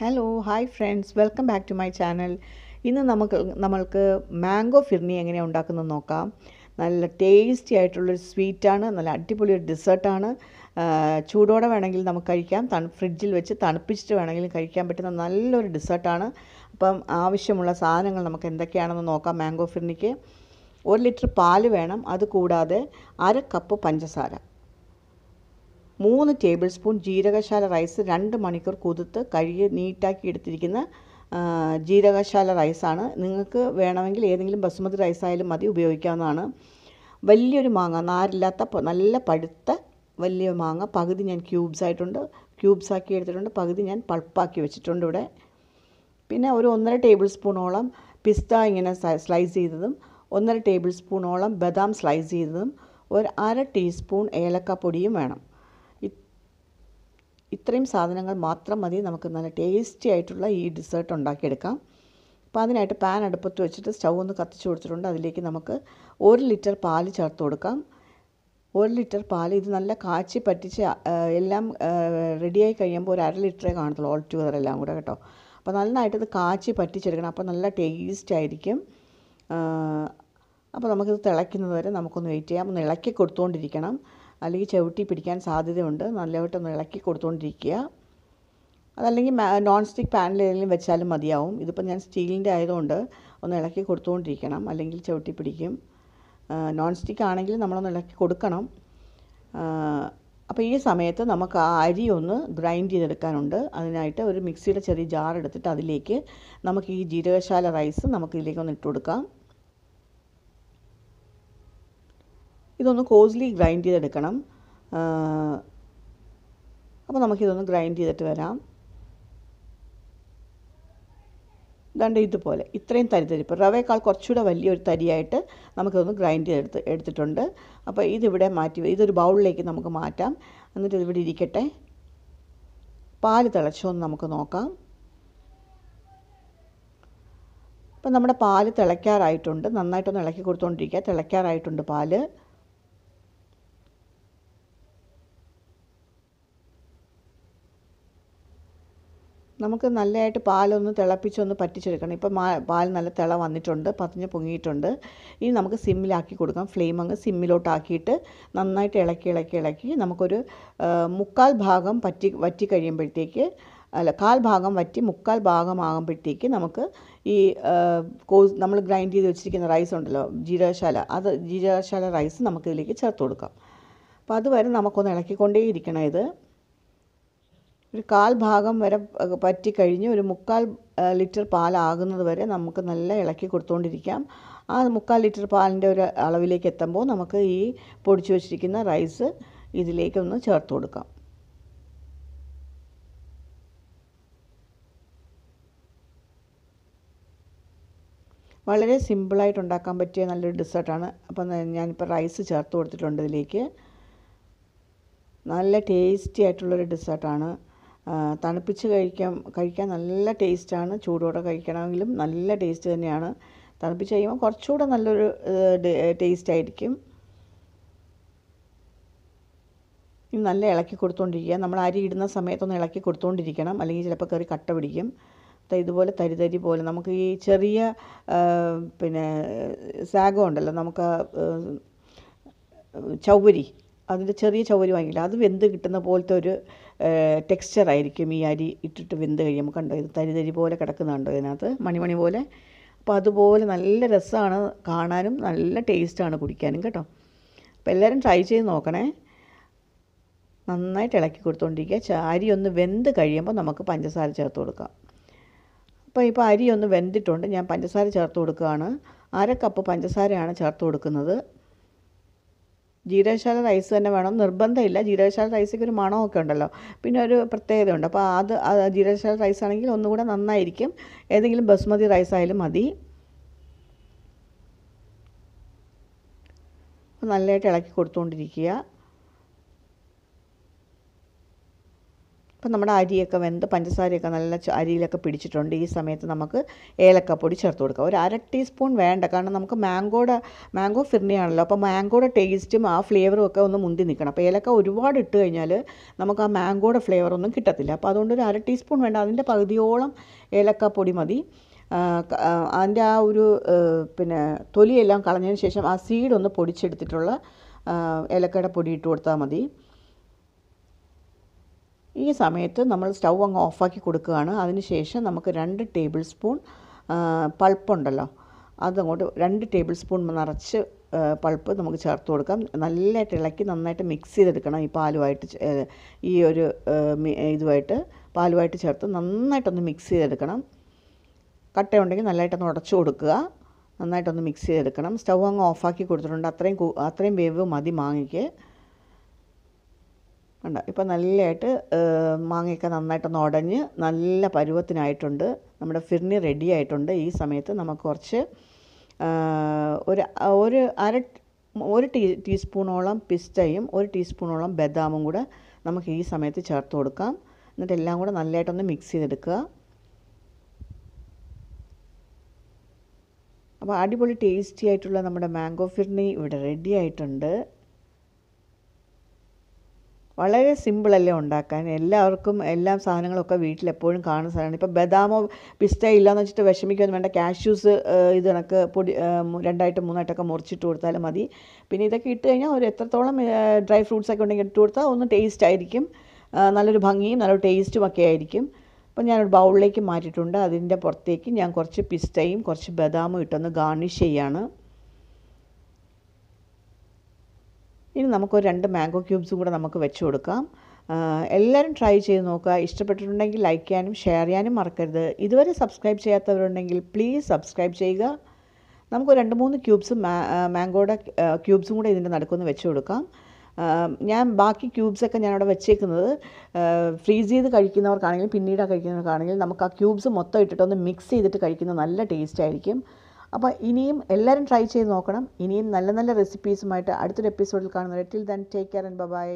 hello hi friends welcome back to my channel ഇന്ന് നമുക്ക് നമ്മൾക്ക് മാംഗോ ഫിർണി എങ്ങനെയാണ് ഉണ്ടാക്കുന്നത് നോക്കാം നല്ല ടേസ്റ്റി ആയിട്ടുള്ളൊരു സ്വീറ്റാണ് നല്ല അടിപൊളി ഒരു ഡെസേർട്ടാണ് ചൂടോടെ വേണമെങ്കിൽ നമുക്ക് കഴിക്കാം തണു ഫ്രിഡ്ജിൽ വെച്ച് തണുപ്പിച്ചിട്ട് വേണമെങ്കിൽ കഴിക്കാൻ പറ്റുന്ന നല്ലൊരു ഡെസേർട്ടാണ് അപ്പം ആവശ്യമുള്ള സാധനങ്ങൾ നമുക്ക് എന്തൊക്കെയാണെന്ന് നോക്കാം മാംഗോ ഫിർണിക്ക് ഒരു ലിറ്റർ പാല് വേണം അത് കൂടാതെ അര കപ്പ് പഞ്ചസാര മൂന്ന് ടേബിൾ സ്പൂൺ ജീരകശാല റൈസ് രണ്ട് മണിക്കൂർ കുതിർത്ത് കഴുകി നീറ്റാക്കി എടുത്തിരിക്കുന്ന ജീരകശാല റൈസാണ് നിങ്ങൾക്ക് വേണമെങ്കിൽ ഏതെങ്കിലും ബസുമതി റൈസ് ആയാലും മതി ഉപയോഗിക്കാവുന്നതാണ് വലിയൊരു മാങ്ങ നാരില്ലാത്ത നല്ല പഴുത്ത വലിയ മാങ്ങ പകുതി ഞാൻ ക്യൂബ്സ് ആയിട്ടുണ്ട് ക്യൂബ്സ് ആക്കി എടുത്തിട്ടുണ്ട് പകുതി ഞാൻ പൾപ്പാക്കി വെച്ചിട്ടുണ്ട് ഇവിടെ പിന്നെ ഒരു ഒന്നര ടേബിൾ സ്പൂണോളം പിസ്ത ഇങ്ങനെ സ്ലൈസ് ചെയ്തതും ഒന്നര ടേബിൾ സ്പൂണോളം ബദാം സ്ലൈസ് ചെയ്തതും ഒരു അര ടീസ്പൂൺ ഏലക്കപ്പൊടിയും വേണം ഇത്രയും സാധനങ്ങൾ മാത്രം മതി നമുക്ക് നല്ല ടേസ്റ്റി ആയിട്ടുള്ള ഈ ഡിസേർട്ട് ഉണ്ടാക്കിയെടുക്കാം അപ്പോൾ അതിനായിട്ട് പാൻ അടുപ്പത്ത് വെച്ചിട്ട് സ്റ്റൗ ഒന്ന് കത്തിച്ച് കൊടുത്തിട്ടുണ്ട് അതിലേക്ക് നമുക്ക് ഒരു ലിറ്റർ പാൽ ചേർത്ത് കൊടുക്കാം ഒരു ലിറ്റർ പാൽ ഇത് നല്ല കാച്ചി പറ്റിച്ച് എല്ലാം റെഡിയായി കഴിയുമ്പോൾ ഒരു അര ലിറ്ററേ കാണത്തുള്ളൂ ഓൾ ടുഗദർ എല്ലാം കൂടെ കേട്ടോ അപ്പോൾ നന്നായിട്ട് ഇത് കാച്ചി പറ്റിച്ചെടുക്കണം അപ്പോൾ നല്ല ടേസ്റ്റ് ആയിരിക്കും അപ്പോൾ നമുക്കിത് തിളയ്ക്കുന്നത് വരെ നമുക്കൊന്ന് വെയിറ്റ് ചെയ്യാം ഒന്ന് ഇളക്കി കൊടുത്തുകൊണ്ടിരിക്കണം അല്ലെങ്കിൽ ചവിട്ടി പിടിക്കാൻ സാധ്യതയുണ്ട് ഒന്ന് ഇളക്കി കൊടുത്തുകൊണ്ടിരിക്കുക അതല്ലെങ്കിൽ നോൺ സ്റ്റിക്ക് പാനിൽ ഏതെങ്കിലും വെച്ചാലും മതിയാവും ഇതിപ്പോൾ ഞാൻ സ്റ്റീലിൻ്റെ ആയതുകൊണ്ട് ഒന്ന് ഇളക്കി കൊടുത്തുകൊണ്ടിരിക്കണം അല്ലെങ്കിൽ ചവിട്ടി പിടിക്കും നോൺ സ്റ്റിക്ക് ആണെങ്കിൽ നമ്മളൊന്ന് ഇളക്കി കൊടുക്കണം അപ്പോൾ ഈ സമയത്ത് നമുക്ക് ആ അരി ഒന്ന് ഗ്രൈൻഡ് ചെയ്തെടുക്കാനുണ്ട് അതിനായിട്ട് ഒരു മിക്സിയുടെ ചെറിയ ജാർ എടുത്തിട്ട് അതിലേക്ക് നമുക്ക് ഈ ജീരകശാല റൈസ് നമുക്ക് ഇതിലേക്ക് ഒന്ന് ഇട്ട് കൊടുക്കാം ഇതൊന്ന് കോസ്ലി ഗ്രൈൻഡ് ചെയ്തെടുക്കണം അപ്പോൾ നമുക്കിതൊന്ന് ഗ്രൈൻഡ് ചെയ്തിട്ട് വരാം ദണ്ട് ഇതുപോലെ ഇത്രയും ഇപ്പോൾ റവയേക്കാൾ കുറച്ചുകൂടെ വലിയൊരു തരിയായിട്ട് നമുക്കതൊന്ന് ഗ്രൈൻഡ് ചെയ്തെടുത്ത് എടുത്തിട്ടുണ്ട് അപ്പോൾ ഇതിവിടെ മാറ്റി ഇതൊരു ബൗളിലേക്ക് നമുക്ക് മാറ്റാം എന്നിട്ട് ഇതിവിടെ ഇരിക്കട്ടെ പാല് തിളച്ചോ എന്ന് നമുക്ക് നോക്കാം അപ്പം നമ്മുടെ പാല് തിളയ്ക്കാറായിട്ടുണ്ട് നന്നായിട്ടൊന്ന് ഇളക്കി കൊടുത്തുകൊണ്ടിരിക്കുക തിളയ്ക്കാറായിട്ടുണ്ട് പാല് നമുക്ക് നല്ലതായിട്ട് പാലൊന്ന് തിളപ്പിച്ചൊന്ന് പറ്റിച്ചെടുക്കണം ഇപ്പോൾ പാൽ നല്ല തിള വന്നിട്ടുണ്ട് പതിഞ്ഞ് പൊങ്ങിയിട്ടുണ്ട് ഇനി നമുക്ക് സിമ്മിലാക്കി കൊടുക്കാം ഫ്ലെയിം അങ്ങ് സിമ്മിലോട്ടാക്കിയിട്ട് നന്നായിട്ട് ഇളക്കി ഇളക്കി ഇളക്കി നമുക്കൊരു മുക്കാൽ ഭാഗം പറ്റി വറ്റി കഴിയുമ്പോഴത്തേക്ക് അല്ല കാൽ ഭാഗം വറ്റി മുക്കാൽ ഭാഗമാകുമ്പോഴത്തേക്ക് നമുക്ക് ഈ കോസ് നമ്മൾ ഗ്രൈൻഡ് ചെയ്ത് വെച്ചിരിക്കുന്ന റൈസ് ഉണ്ടല്ലോ ജീരകശാല അത് ജീരകശാല റൈസ് നമുക്കിതിലേക്ക് ചേർത്ത് കൊടുക്കാം അപ്പോൾ അതുവരെ നമുക്കൊന്ന് ഇളക്കിക്കൊണ്ടേയിരിക്കണം ഇത് ഒരു കാൽ ഭാഗം വരെ പറ്റിക്കഴിഞ്ഞ് ഒരു മുക്കാൽ ലിറ്റർ പാലാകുന്നത് വരെ നമുക്ക് നല്ല ഇളക്കി കൊടുത്തുകൊണ്ടിരിക്കാം ആ മുക്കാൽ ലിറ്റർ പാലിൻ്റെ ഒരു അളവിലേക്ക് എത്തുമ്പോൾ നമുക്ക് ഈ പൊടിച്ചു വച്ചിരിക്കുന്ന റൈസ് ഇതിലേക്കൊന്ന് ചേർത്ത് കൊടുക്കാം വളരെ സിമ്പിളായിട്ട് ഉണ്ടാക്കാൻ പറ്റിയ നല്ലൊരു ഡിസേർട്ടാണ് അപ്പം ഞാനിപ്പോൾ റൈസ് ചേർത്ത് കൊടുത്തിട്ടുണ്ട് ഇതിലേക്ക് നല്ല ടേസ്റ്റി ആയിട്ടുള്ളൊരു ഡിസേർട്ടാണ് തണുപ്പിച്ച് കഴിക്കാൻ കഴിക്കാൻ നല്ല ടേസ്റ്റാണ് ചൂടോടെ കഴിക്കണമെങ്കിലും നല്ല ടേസ്റ്റ് തന്നെയാണ് തണുപ്പിച്ച് കഴിയുമ്പോൾ കുറച്ചുകൂടെ നല്ലൊരു ടേസ്റ്റ് ആയിരിക്കും ഇനി നല്ല ഇളക്കി കൊടുത്തുകൊണ്ടിരിക്കുക നമ്മൾ അരി ഇടുന്ന സമയത്തൊന്ന് ഇളക്കി കൊടുത്തുകൊണ്ടിരിക്കണം അല്ലെങ്കിൽ ചിലപ്പോൾ കയറി കട്ട പിടിക്കും ഇതുപോലെ തരിതരി പോലെ നമുക്ക് ഈ ചെറിയ പിന്നെ സാഗം ഉണ്ടല്ലോ നമുക്ക് ചൗവരി അതിൻ്റെ ചെറിയ ചവരി വാങ്ങിയില്ല അത് വെന്ത് കിട്ടുന്ന പോലത്തെ ഒരു ടെക്സ്ചർ ആയിരിക്കും ഈ അരി ഇട്ടിട്ട് വെന്ത് കഴിയുമ്പോൾ കണ്ടോ ഇത് തരി തരി പോലെ കിടക്കുന്ന കണ്ടോ ഇതിനകത്ത് മണിമണി പോലെ അപ്പോൾ അതുപോലെ നല്ല രസമാണ് കാണാനും നല്ല ടേസ്റ്റാണ് കുടിക്കാനും കേട്ടോ അപ്പോൾ എല്ലാവരും ട്രൈ ചെയ്ത് നോക്കണേ നന്നായിട്ട് ഇളക്കി കൊടുത്തുകൊണ്ടിരിക്കുക അരി ഒന്ന് വെന്ത് കഴിയുമ്പോൾ നമുക്ക് പഞ്ചസാര ചേർത്ത് കൊടുക്കാം അപ്പോൾ ഇപ്പോൾ അരി ഒന്ന് വെന്തിട്ടുണ്ട് ഞാൻ പഞ്ചസാര ചേർത്ത് കൊടുക്കുകയാണ് അര കപ്പ് പഞ്ചസാരയാണ് ചേർത്ത് കൊടുക്കുന്നത് ജീരകശാല റൈസ് തന്നെ വേണം നിർബന്ധമില്ല ജീരകശാല റൈസൊക്കെ ഒരു മണമൊക്കെ ഉണ്ടല്ലോ പിന്നെ ഒരു പ്രത്യേകതയുണ്ട് അപ്പോൾ അത് ജീരകശാല റൈസ് ആണെങ്കിൽ ഒന്നുകൂടെ നന്നായിരിക്കും ഏതെങ്കിലും ബസ്മതി റൈസ് ആയാലും മതി നല്ലതായിട്ട് ഇളക്കി കൊടുത്തുകൊണ്ടിരിക്കുക അപ്പം നമ്മുടെ അരിയൊക്കെ വെന്ത് പഞ്ചസാരയൊക്കെ നല്ല അരിയിലൊക്കെ പിടിച്ചിട്ടുണ്ട് ഈ സമയത്ത് നമുക്ക് ഏലക്കപ്പൊടി ചേർത്ത് കൊടുക്കുക ഒരു അര ടീസ്പൂൺ വേണ്ട കാരണം നമുക്ക് മാംഗോയുടെ മാംഗോ ഫിർണിയാണല്ലോ അപ്പോൾ മാംഗോയുടെ ടേസ്റ്റും ആ ഫ്ലേവറും ഒക്കെ ഒന്ന് മുന്തി നിൽക്കണം അപ്പോൾ ഏലക്ക ഒരുപാട് ഇട്ട് കഴിഞ്ഞാൽ നമുക്ക് ആ മാംഗോയുടെ ഫ്ലേവർ ഒന്നും കിട്ടത്തില്ല അപ്പോൾ അതുകൊണ്ട് ഒരു അര ടീസ്പൂൺ വേണ്ട അതിൻ്റെ പകുതിയോളം ഏലക്കപ്പൊടി മതി അതിൻ്റെ ആ ഒരു പിന്നെ തൊലിയെല്ലാം കളഞ്ഞതിന് ശേഷം ആ സീഡ് ഒന്ന് പൊടിച്ചെടുത്തിട്ടുള്ള ഏലക്കയുടെ പൊടി ഇട്ട് കൊടുത്താൽ മതി ഈ സമയത്ത് നമ്മൾ സ്റ്റൗ അങ്ങ് ഓഫാക്കി കൊടുക്കുകയാണ് അതിനുശേഷം നമുക്ക് രണ്ട് ടേബിൾ സ്പൂൺ പൾപ്പുണ്ടല്ലോ അതങ്ങോട്ട് രണ്ട് ടേബിൾ സ്പൂൺ നിറച്ച് പൾപ്പ് നമുക്ക് ചേർത്ത് കൊടുക്കാം നല്ല ഇളക്കി നന്നായിട്ട് മിക്സ് ചെയ്തെടുക്കണം ഈ പാലുമായിട്ട് ഈ ഒരു ഇതുമായിട്ട് പാലുമായിട്ട് ചേർത്ത് നന്നായിട്ടൊന്ന് മിക്സ് ചെയ്തെടുക്കണം കട്ടയുണ്ടെങ്കിൽ നല്ലതായിട്ടൊന്ന് ഉടച്ചു കൊടുക്കുക നന്നായിട്ടൊന്ന് മിക്സ് ചെയ്തെടുക്കണം സ്റ്റൗ അങ്ങ് ഓഫാക്കി കൊടുത്തിട്ടുണ്ട് അത്രയും അത്രയും വേവ് മതി മാങ്ങയ്ക്ക് കണ്ടോ ഇപ്പോൾ നല്ലതായിട്ട് മാങ്ങയൊക്കെ നന്നായിട്ടൊന്ന് ഉടഞ്ഞ് നല്ല പരുവത്തിനായിട്ടുണ്ട് നമ്മുടെ ഫിർണി റെഡി ആയിട്ടുണ്ട് ഈ സമയത്ത് നമുക്ക് കുറച്ച് ഒരു ഒരു അര ഒരു ടീ ടീസ്പൂണോളം പിസ്റ്റയും ഒരു ടീസ്പൂണോളം ബദാമും കൂടെ നമുക്ക് ഈ സമയത്ത് ചേർത്ത് കൊടുക്കാം എന്നിട്ട് എല്ലാം കൂടെ നല്ലതായിട്ടൊന്ന് മിക്സ് ചെയ്തെടുക്കുക അപ്പോൾ അടിപൊളി ടേസ്റ്റി ആയിട്ടുള്ള നമ്മുടെ മാംഗോ ഫിർണി ഇവിടെ റെഡി ആയിട്ടുണ്ട് വളരെ സിമ്പിളല്ലേ ഉണ്ടാക്കാൻ എല്ലാവർക്കും എല്ലാ സാധനങ്ങളൊക്കെ വീട്ടിൽ എപ്പോഴും കാണുന്ന സാധനമാണ് ഇപ്പോൾ ബദാമോ പിസ്തയോ ഇല്ലയെന്ന് വെച്ചിട്ട് വിഷമിക്കൊന്നും വേണ്ട കാഷ്യൂസ് ഇത് കണക്ക് പൊടി രണ്ടായിട്ട് മൂന്നായിട്ടൊക്കെ മുറിച്ചിട്ട് കൊടുത്താലും മതി പിന്നെ ഇതൊക്കെ ഇട്ട് കഴിഞ്ഞാൽ ഒരു എത്രത്തോളം ഡ്രൈ ഫ്രൂട്ട്സ് ഒക്കെ ഉണ്ടെങ്കിൽ ഇട്ട് കൊടുത്താൽ ഒന്ന് ടേസ്റ്റ് ആയിരിക്കും നല്ലൊരു ഭംഗിയും നല്ലൊരു ടേസ്റ്റും ഒക്കെ ആയിരിക്കും അപ്പോൾ ഞാനൊരു ബൗളിലേക്ക് മാറ്റിയിട്ടുണ്ട് അതിൻ്റെ പുറത്തേക്ക് ഞാൻ കുറച്ച് പിസ്തയും കുറച്ച് ബദാമും ഇട്ടൊന്ന് ഗാർണിഷ് ചെയ്യുകയാണ് ഇനി നമുക്കൊരു രണ്ട് മാംഗോ ക്യൂബ്സും കൂടെ നമുക്ക് വെച്ച് കൊടുക്കാം എല്ലാവരും ട്രൈ ചെയ്ത് നോക്കുക ഇഷ്ടപ്പെട്ടിട്ടുണ്ടെങ്കിൽ ലൈക്ക് ചെയ്യാനും ഷെയർ ചെയ്യാനും മറക്കരുത് ഇതുവരെ സബ്സ്ക്രൈബ് ചെയ്യാത്തവരുണ്ടെങ്കിൽ പ്ലീസ് സബ്സ്ക്രൈബ് ചെയ്യുക നമുക്ക് രണ്ട് മൂന്ന് ക്യൂബ്സ് മാംഗോയുടെ ക്യൂബ്സും കൂടെ ഇതിൻ്റെ നടുക്കൊന്ന് വെച്ച് കൊടുക്കാം ഞാൻ ബാക്കി ക്യൂബ്സൊക്കെ ഞാനവിടെ വെച്ചേക്കുന്നത് ഫ്രീസ് ചെയ്ത് കഴിക്കുന്നവർക്കാണെങ്കിലും പിന്നീട് കഴിക്കുന്നവർക്കാണെങ്കിലും നമുക്ക് ആ ക്യൂബ്സ് മൊത്തം ഇട്ടിട്ടൊന്ന് മിക്സ് ചെയ്തിട്ട് കഴിക്കുന്നത് നല്ല ടേസ്റ്റ് ആയിരിക്കും അപ്പോൾ ഇനിയും എല്ലാവരും ട്രൈ ചെയ്ത് നോക്കണം ഇനിയും നല്ല നല്ല റെസിപ്പീസുമായിട്ട് അടുത്തൊരു എപ്പിസോഡിൽ കാണുന്നത് till then take care and by